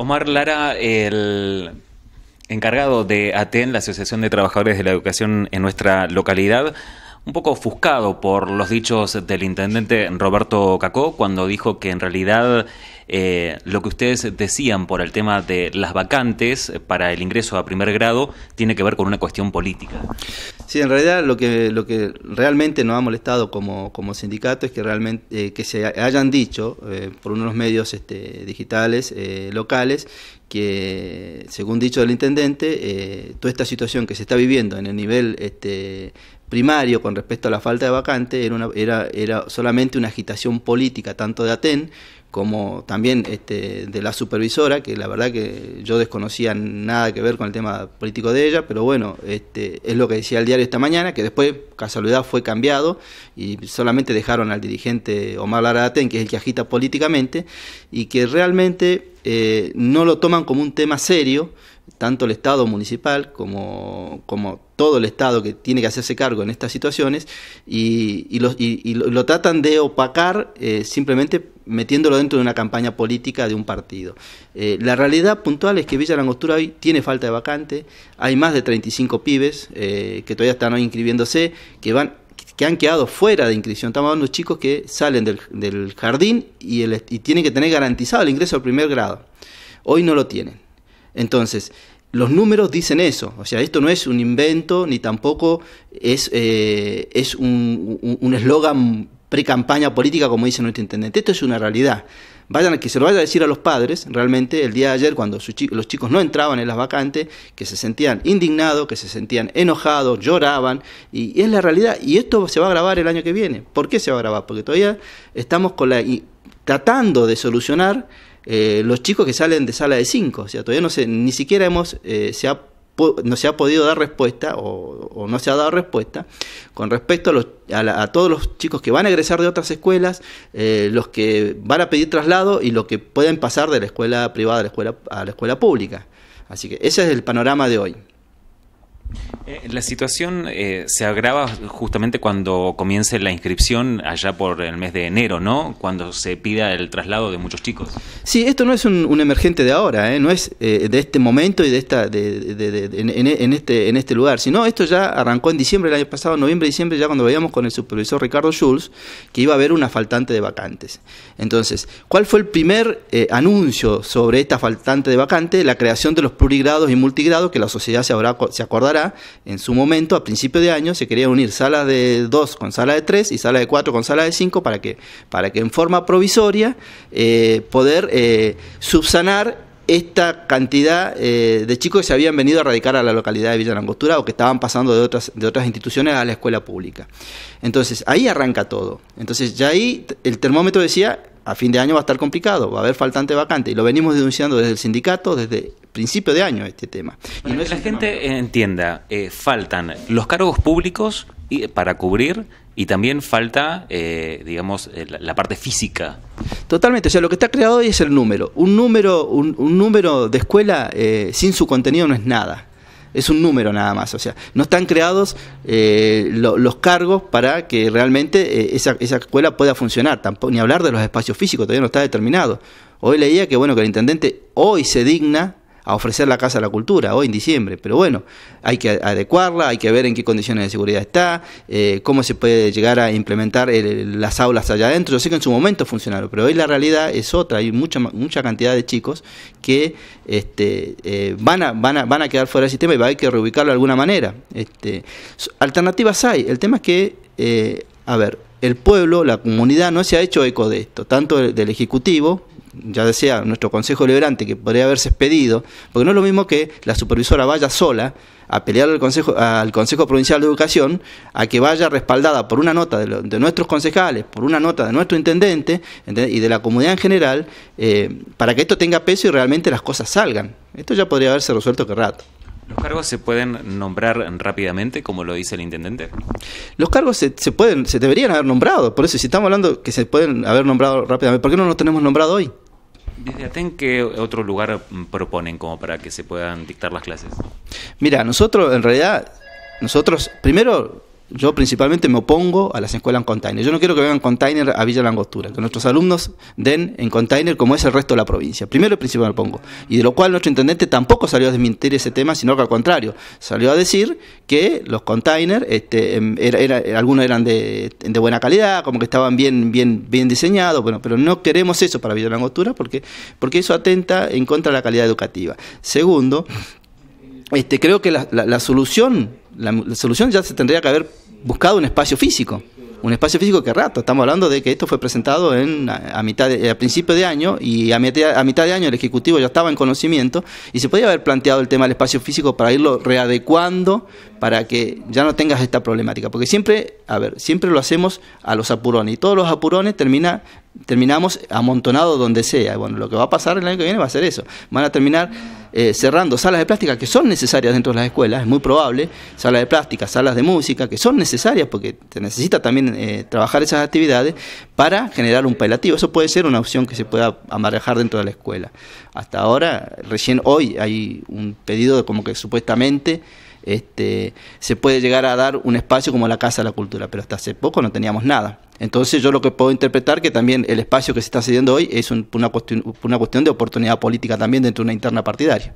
Omar Lara, el encargado de ATEN, la Asociación de Trabajadores de la Educación en nuestra localidad, un poco ofuscado por los dichos del intendente Roberto Cacó cuando dijo que en realidad eh, lo que ustedes decían por el tema de las vacantes para el ingreso a primer grado tiene que ver con una cuestión política. Sí, en realidad lo que, lo que realmente nos ha molestado como, como sindicato es que realmente eh, que se hayan dicho eh, por unos medios este, digitales locales que, según dicho del intendente, toda esta situación que se está viviendo en el nivel este, primario con respecto a la falta de vacante era, era, era solamente una agitación política, tanto de Aten como también este, de la supervisora, que la verdad que yo desconocía nada que ver con el tema político de ella, pero bueno, este, es lo que decía el diario esta mañana, que después, casualidad, fue cambiado y solamente dejaron al dirigente Omar Lara Aten, que es el que agita políticamente, y que realmente eh, no lo toman como un tema serio, tanto el Estado municipal como, todo el Estado que tiene que hacerse cargo en estas situaciones y, lo, tratan de opacar eh, simplemente metiéndolo dentro de una campaña política de un partido. Eh, la realidad puntual es que Villa Langostura hoy tiene falta de vacante, hay más de 35 pibes eh, que todavía están hoy inscribiéndose, que van que han quedado fuera de inscripción. Estamos hablando de chicos que salen del, del jardín y, el, y tienen que tener garantizado el ingreso al primer grado. Hoy no lo tienen. Entonces, los números dicen eso, o sea, esto no es un invento ni tampoco es, eh, es un eslogan pre-campaña política como dice nuestro intendente, esto es una realidad. Vayan, que se lo vaya a decir a los padres, realmente el día de ayer cuando los chicos no entraban en las vacantes, que se sentían indignados, que se sentían enojados, lloraban, y, es la realidad, y esto se va a grabar el año que viene. ¿Por qué se va a grabar? Porque todavía estamos con la, y, tratando de solucionar eh, los chicos que salen de sala de 5. O sea, todavía no se, ni siquiera hemos, eh, se ha, no se ha podido dar respuesta o, no se ha dado respuesta con respecto a, los, a, todos los chicos que van a egresar de otras escuelas, eh, los que van a pedir traslado y los que pueden pasar de la escuela privada a la escuela, a la escuela pública. Así que ese es el panorama de hoy. Eh, la situación eh, se agrava justamente cuando comience la inscripción allá por el mes de enero, ¿no? Cuando se pida el traslado de muchos chicos. Sí, esto no es un, emergente de ahora, ¿eh? no es de este momento y de esta, de, en, este, en este lugar, sino esto ya arrancó en diciembre del año pasado, noviembre, diciembre, ya cuando veíamos con el supervisor Ricardo Schulz que iba a haber una faltante de vacantes. Entonces, ¿cuál fue el primer anuncio sobre esta faltante de vacantes? La creación de los plurigrados y multigrados que la sociedad se, habrá, se acordará en su momento, a principio de año, se quería unir sala de 2 con sala de 3 y sala de 4 con sala de 5 para que, para que en forma provisoria eh, poder eh, subsanar esta cantidad eh, de chicos que se habían venido a radicar a la localidad de Villa Langostura o que estaban pasando de otras, de otras instituciones a la escuela pública. Entonces, ahí arranca todo. Entonces, ya ahí el termómetro decía, a fin de año va a estar complicado, va a haber faltante vacante. Y lo venimos denunciando desde el sindicato, desde principio de año este tema. que la gente entienda, eh, faltan los cargos públicos para cubrir y también falta, eh, digamos, eh, la, parte física. Totalmente, o sea, lo que está creado hoy es el número. Un número, un, número de escuela eh, sin su contenido no es nada. Es un número nada más, o sea, no están creados los cargos para que realmente esa, esa, escuela pueda funcionar, ni hablar de los espacios físicos, todavía no está determinado. Hoy leía que, bueno, que el intendente hoy se digna a ofrecer la Casa de la Cultura hoy en diciembre. Pero bueno, hay que adecuarla, hay que ver en qué condiciones de seguridad está, eh, cómo se puede llegar a implementar las aulas allá adentro. Yo sé que en su momento funcionaron, pero hoy la realidad es otra. Hay mucha, mucha cantidad de chicos que este, eh, van, a, van, a, quedar fuera del sistema y va a haber que reubicarlo de alguna manera. Este, alternativas hay. El tema es que, eh, a ver, el pueblo, la comunidad no se ha hecho eco de esto, tanto del Ejecutivo ya decía, nuestro Consejo Liberante, que podría haberse expedido, porque no es lo mismo que la supervisora vaya sola a pelear al Consejo, al Consejo Provincial de Educación, a que vaya respaldada por una nota de, nuestros concejales, por una nota de nuestro intendente y de la comunidad en general, eh, para que esto tenga peso y realmente las cosas salgan. Esto ya podría haberse resuelto que rato. ¿Los cargos se pueden nombrar rápidamente, como lo dice el intendente? Los cargos se, pueden, se deberían haber nombrado, por eso si estamos hablando que se pueden haber nombrado rápidamente, ¿por qué no los tenemos nombrado hoy? ¿Desde Aten qué otro lugar mm, proponen como para que se puedan dictar las clases? Mira, nosotros en realidad, nosotros primero yo principalmente me opongo a las escuelas en container. Yo no quiero que vengan container a Villa Langostura, que nuestros alumnos den en container como es el resto de la provincia. Primero y principal me opongo. Y de lo cual nuestro intendente tampoco salió a desmentir ese tema, sino que al contrario, salió a decir que los containers, este, em, algunos eran de, buena calidad, como que estaban bien, bien, bien diseñados, bueno, pero no queremos eso para Villa Langostura porque, porque eso atenta en contra de la calidad educativa. Segundo, este, creo que la solución la, solución ya se tendría que haber buscado un espacio físico un espacio físico que rato. Estamos hablando de que esto fue presentado en, a, mitad de, a principio de año y a mitad, a mitad de año el Ejecutivo ya estaba en conocimiento y se podía haber planteado el tema del espacio físico para irlo readecuando para que ya no tengas esta problemática. Porque siempre, a ver, siempre lo hacemos a los apurones y todos los apurones termina terminamos amontonado donde sea. Bueno, lo que va a pasar el año que viene va a ser eso. Van a terminar eh, cerrando salas de plástica que son necesarias dentro de las escuelas, es muy probable, salas de plástica, salas de música, que son necesarias porque se necesita también eh, trabajar esas actividades para generar un pelativo. Eso puede ser una opción que se pueda amarrejar dentro de la escuela. Hasta ahora, recién hoy hay un pedido de como que supuestamente... Este, se puede llegar a dar un espacio como la Casa de la Cultura, pero hasta hace poco no teníamos nada. Entonces yo lo que puedo interpretar que también el espacio que se está cediendo hoy es una cuestión de oportunidad política también dentro de una interna partidaria.